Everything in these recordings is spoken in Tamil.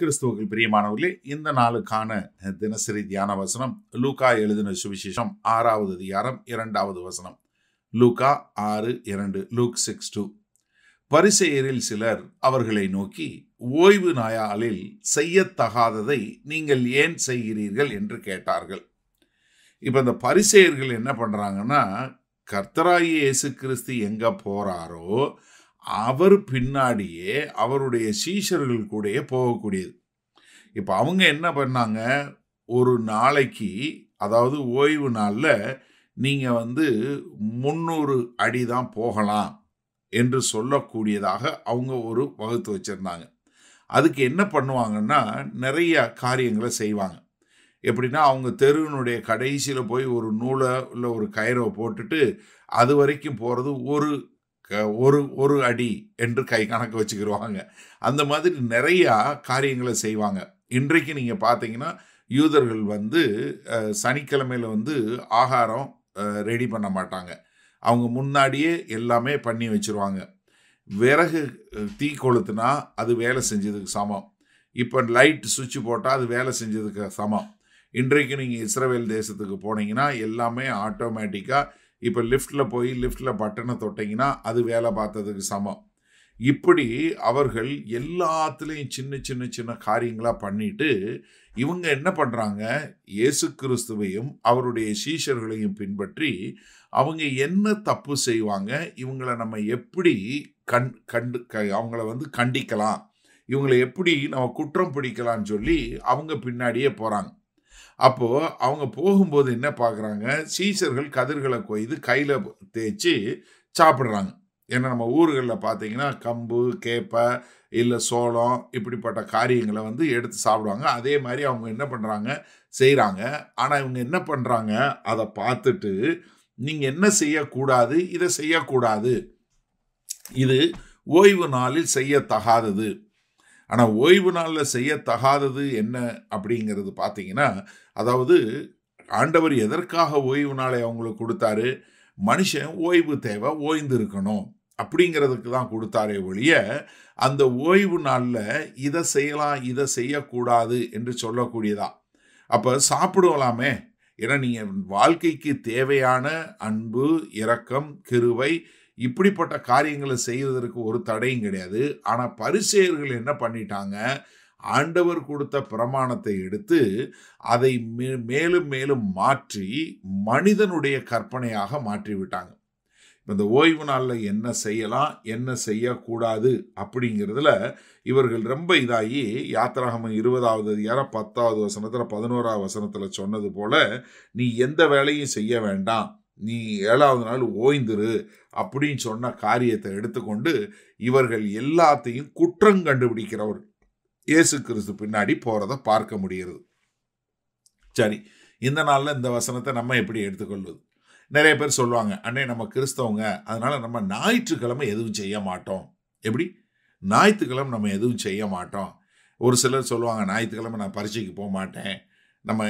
கிறிஸ்துவர்கள் பிரியமானவர்களே இந்த நாளுக்கான தினசரி தியான வசனம் லூகா எழுதின சுவிசேஷம் ஆறாவது அதிகாரம் இரண்டாவது வசனம் லூகா ஆறு இரண்டு லூக் சிக்ஸ் டூ பரிசெயரில் சிலர் அவர்களை நோக்கி ஓய்வு நாயாளில் செய்யத்தகாததை நீங்கள் ஏன் செய்கிறீர்கள் என்று கேட்டார்கள் இப்போ இந்த பரிசெயர்கள் என்ன பண்ணுறாங்கன்னா கர்த்தராயி இயேசு கிறிஸ்து எங்கே போகிறாரோ அவர் பின்னாடியே அவருடைய சீஷர்கள் கூட போகக்கூடியது இப்போ அவங்க என்ன பண்ணாங்க ஒரு நாளைக்கு அதாவது ஓய்வு நாளில் நீங்கள் வந்து முந்நூறு அடி தான் போகலாம் என்று சொல்லக்கூடியதாக அவங்க ஒரு வகுத்து வச்சுருந்தாங்க அதுக்கு என்ன பண்ணுவாங்கன்னா நிறைய காரியங்களை செய்வாங்க எப்படின்னா அவங்க தெருவினுடைய கடைசியில் போய் ஒரு நூலை இல்லை ஒரு கயிறை போட்டுட்டு அது வரைக்கும் போகிறது ஒரு ஒரு ஒரு அடி என்று கை கணக்கு வச்சுக்கிடுவாங்க அந்த மாதிரி நிறையா காரியங்களை செய்வாங்க இன்றைக்கு நீங்கள் பார்த்தீங்கன்னா யூதர்கள் வந்து சனிக்கிழமையில் வந்து ஆகாரம் ரெடி பண்ண மாட்டாங்க அவங்க முன்னாடியே எல்லாமே பண்ணி வச்சுருவாங்க விறகு தீ கொளுத்துனா அது வேலை செஞ்சதுக்கு சமம் இப்போ லைட் சுவிட்ச் போட்டால் அது வேலை செஞ்சதுக்கு சமம் இன்றைக்கு நீங்கள் இஸ்ரேல் தேசத்துக்கு போனீங்கன்னா எல்லாமே ஆட்டோமேட்டிக்காக இப்போ லிஃப்டில் போய் லிஃப்டில் பட்டனை தொட்டிங்கன்னா அது வேலை பார்த்ததுக்கு சமம் இப்படி அவர்கள் எல்லாத்துலேயும் சின்ன சின்ன சின்ன காரியங்களாக பண்ணிட்டு இவங்க என்ன பண்ணுறாங்க இயேசு கிறிஸ்துவையும் அவருடைய சீஷர்களையும் பின்பற்றி அவங்க என்ன தப்பு செய்வாங்க இவங்களை நம்ம எப்படி கண் கண்டு க அவங்கள வந்து கண்டிக்கலாம் இவங்களை எப்படி நம்ம குற்றம் பிடிக்கலாம்னு சொல்லி அவங்க பின்னாடியே போகிறாங்க அப்போது அவங்க போகும்போது என்ன பார்க்குறாங்க சீசர்கள் கதிர்களை கொய்து கையில் தேய்ச்சி சாப்பிட்றாங்க ஏன்னா நம்ம ஊர்களில் பார்த்தீங்கன்னா கம்பு கேப்பை இல்லை சோளம் இப்படிப்பட்ட காரியங்களை வந்து எடுத்து சாப்பிடுவாங்க அதே மாதிரி அவங்க என்ன பண்ணுறாங்க செய்கிறாங்க ஆனால் இவங்க என்ன பண்ணுறாங்க அதை பார்த்துட்டு நீங்கள் என்ன செய்யக்கூடாது இதை செய்யக்கூடாது இது ஓய்வு நாளில் செய்யத்தகாதது ஆனால் ஓய்வு நாளில் செய்யத்தகாதது என்ன அப்படிங்கிறது பார்த்தீங்கன்னா அதாவது ஆண்டவர் எதற்காக ஓய்வு நாளை அவங்களுக்கு கொடுத்தாரு மனுஷன் ஓய்வு தேவை ஓய்ந்து இருக்கணும் அப்படிங்கிறதுக்கு தான் கொடுத்தாரே ஒழிய அந்த ஓய்வு நாளில் இதை செய்யலாம் இதை செய்யக்கூடாது என்று சொல்லக்கூடியதா அப்போ சாப்பிடுவலாமே ஏன்னா நீங்கள் வாழ்க்கைக்கு தேவையான அன்பு இரக்கம் கிருவை இப்படிப்பட்ட காரியங்களை செய்வதற்கு ஒரு தடையும் கிடையாது ஆனால் பரிசெயர்கள் என்ன பண்ணிட்டாங்க ஆண்டவர் கொடுத்த பிரமாணத்தை எடுத்து அதை மே மேலும் மேலும் மாற்றி மனிதனுடைய கற்பனையாக மாற்றிவிட்டாங்க இந்த ஓய்வு நாளில் என்ன செய்யலாம் என்ன செய்யக்கூடாது அப்படிங்கிறதுல இவர்கள் ரொம்ப இதாகி யாத்திராகம இருபதாவது அதிகாரம் பத்தாவது வசனத்தில் பதினோராவது வசனத்தில் சொன்னது போல் நீ எந்த வேலையும் செய்ய வேண்டாம் நீ ஏழாவது நாள் ஓய்ந்துரு அப்படின்னு சொன்ன காரியத்தை எடுத்துக்கொண்டு இவர்கள் எல்லாத்தையும் குற்றம் கண்டுபிடிக்கிறவர் இயேசு கிறிஸ்து பின்னாடி போகிறத பார்க்க முடிகிறது சரி இந்த நாளில் இந்த வசனத்தை நம்ம எப்படி எடுத்துக்கொள்வது நிறைய பேர் சொல்லுவாங்க அண்ணே நம்ம கிறிஸ்தவங்க அதனால் நம்ம ஞாயிற்றுக்கிழமை எதுவும் செய்ய மாட்டோம் எப்படி ஞாயிற்றுக்கிழமை நம்ம எதுவும் செய்ய மாட்டோம் ஒரு சிலர் சொல்லுவாங்க ஞாயிற்றுக்கிழமை நான் பரீட்சைக்கு போக மாட்டேன் நம்ம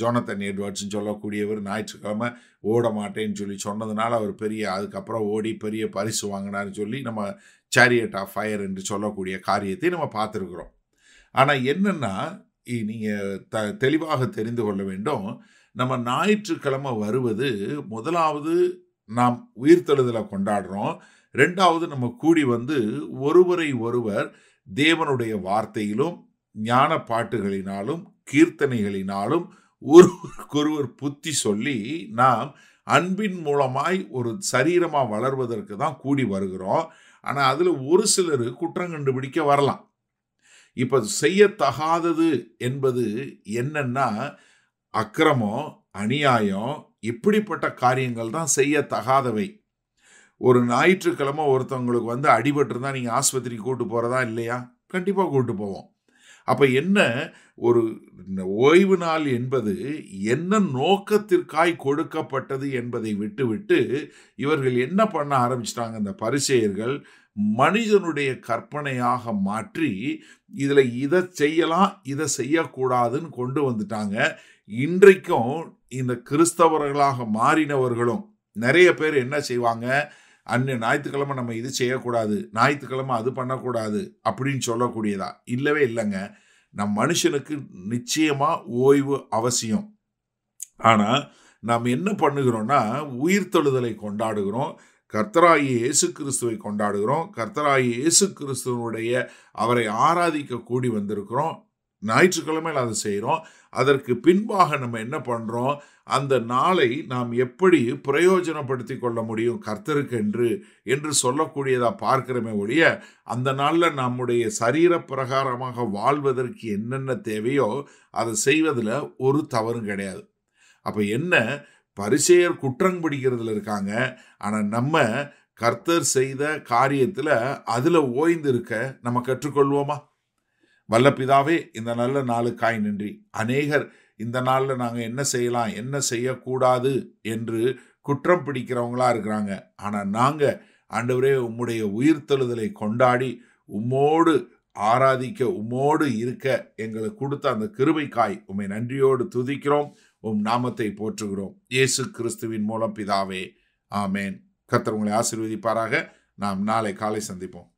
ஜோனத்தன் எட்வர்ட்ஸ்னு சொல்லக்கூடியவர் ஞாயிற்றுக்கிழமை ஓட மாட்டேன்னு சொல்லி சொன்னதுனால அவர் பெரிய அதுக்கப்புறம் ஓடி பெரிய பரிசு வாங்கினார்னு சொல்லி நம்ம சேரியட் ஆஃப் ஃபயர் என்று சொல்லக்கூடிய காரியத்தை நம்ம பார்த்துருக்குறோம் ஆனால் என்னென்னா நீங்கள் த தெளிவாக தெரிந்து கொள்ள வேண்டும் நம்ம ஞாயிற்றுக்கிழமை வருவது முதலாவது நாம் உயிர்த்தெழுதலை கொண்டாடுறோம் ரெண்டாவது நம்ம கூடி வந்து ஒருவரை ஒருவர் தேவனுடைய வார்த்தையிலும் ஞான பாட்டுகளினாலும் கீர்த்தனைகளினாலும் ஒருவருக்கொருவர் புத்தி சொல்லி நாம் அன்பின் மூலமாய் ஒரு சரீரமாக வளர்வதற்கு தான் கூடி வருகிறோம் ஆனால் அதில் ஒரு சிலர் குற்றம் கண்டுபிடிக்க வரலாம் இப்போ செய்யத்தகாதது என்பது என்னன்னா அக்கிரமம் அநியாயம் இப்படிப்பட்ட காரியங்கள் தான் செய்யத்தகாதவை ஒரு ஞாயிற்றுக்கிழமை ஒருத்தவங்களுக்கு வந்து அடிபட்டிருந்தா நீங்கள் ஆஸ்பத்திரிக்கு கூப்பிட்டு போகிறதா இல்லையா கண்டிப்பாக கூப்பிட்டு போவோம் அப்போ என்ன ஒரு ஓய்வு நாள் என்பது என்ன நோக்கத்திற்காய் கொடுக்கப்பட்டது என்பதை விட்டுவிட்டு இவர்கள் என்ன பண்ண ஆரம்பிச்சிட்டாங்க இந்த பரிசெயர்கள் மனிதனுடைய கற்பனையாக மாற்றி இதில் இதை செய்யலாம் இதை செய்யக்கூடாதுன்னு கொண்டு வந்துட்டாங்க இன்றைக்கும் இந்த கிறிஸ்தவர்களாக மாறினவர்களும் நிறைய பேர் என்ன செய்வாங்க அன்று ஞாயிற்றுக்கிழமை நம்ம இது செய்யக்கூடாது ஞாயிற்றுக்கிழமை அது பண்ணக்கூடாது அப்படின்னு சொல்லக்கூடியதா இல்லவே இல்லைங்க நம் மனுஷனுக்கு நிச்சயமாக ஓய்வு அவசியம் ஆனால் நாம் என்ன பண்ணுகிறோன்னா உயிர் தொழுதலை கொண்டாடுகிறோம் கர்த்தராயி இயேசு கிறிஸ்துவை கொண்டாடுகிறோம் கர்த்தராயி இயேசு கிறிஸ்துவனுடைய அவரை ஆராதிக்க கூடி வந்திருக்கிறோம் ஞாயிற்றுக்கிழமையில் அதை செய்கிறோம் அதற்கு பின்பாக நம்ம என்ன பண்ணுறோம் அந்த நாளை நாம் எப்படி பிரயோஜனப்படுத்தி கொள்ள முடியும் கர்த்தருக்கு என்று என்று சொல்லக்கூடியதாக பார்க்குறமே ஒழிய அந்த நாளில் நம்முடைய சரீர பிரகாரமாக வாழ்வதற்கு என்னென்ன தேவையோ அதை செய்வதில் ஒரு தவறும் கிடையாது அப்போ என்ன பரிசெயர் குற்றம் பிடிக்கிறதுல இருக்காங்க ஆனால் நம்ம கர்த்தர் செய்த காரியத்தில் அதில் ஓய்ந்து இருக்க நம்ம கற்றுக்கொள்வோமா வல்ல பிதாவே இந்த நல்ல நாளுக்காய் நன்றி அநேகர் இந்த நாளில் நாங்கள் என்ன செய்யலாம் என்ன செய்யக்கூடாது என்று குற்றம் பிடிக்கிறவங்களா இருக்கிறாங்க ஆனால் நாங்கள் ஆண்டவரே உம்முடைய உயிர்த்தெழுதலை கொண்டாடி உம்மோடு ஆராதிக்க உம்மோடு இருக்க எங்களுக்கு கொடுத்த அந்த கிருபைக்காய் உம்மை நன்றியோடு துதிக்கிறோம் உம் நாமத்தை போற்றுகிறோம் இயேசு கிறிஸ்துவின் மூலம் பிதாவே ஆமேன் கத்தர் உங்களை ஆசீர்வதிப்பாராக நாம் நாளை காலை சந்திப்போம்